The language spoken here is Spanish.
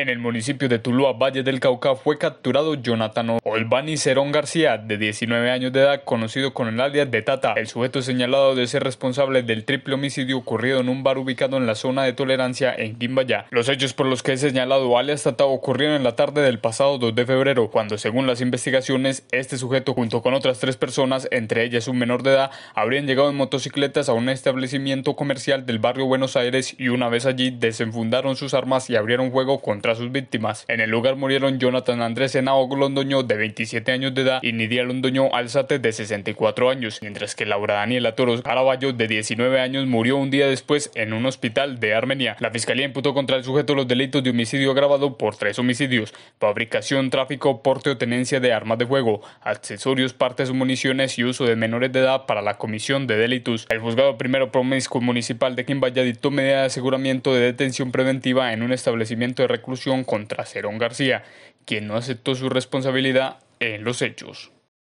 En el municipio de Tuluá, Valle del Cauca, fue capturado Jonathan Olvani Cerón García, de 19 años de edad, conocido con el alias de Tata. El sujeto señalado de ser responsable del triple homicidio ocurrido en un bar ubicado en la zona de tolerancia en Quimbayá. Los hechos por los que he señalado alias Tata ocurrieron en la tarde del pasado 2 de febrero, cuando según las investigaciones, este sujeto junto con otras tres personas, entre ellas un menor de edad, habrían llegado en motocicletas a un establecimiento comercial del barrio Buenos Aires y una vez allí desenfundaron sus armas y abrieron juego contra sus víctimas. En el lugar murieron Jonathan Andrés Henao Londoño, de 27 años de edad, y Nidia Londoño Alzate, de 64 años, mientras que Laura Daniela Toros Caraballo, de 19 años, murió un día después en un hospital de Armenia. La fiscalía imputó contra el sujeto los delitos de homicidio agravado por tres homicidios, fabricación, tráfico, porte o tenencia de armas de fuego, accesorios, partes o municiones y uso de menores de edad para la comisión de delitos. El juzgado primero promiscuo municipal de Quimbaya dictó medidas de aseguramiento de detención preventiva en un establecimiento de reclusión contra Cerón García, quien no aceptó su responsabilidad en los hechos.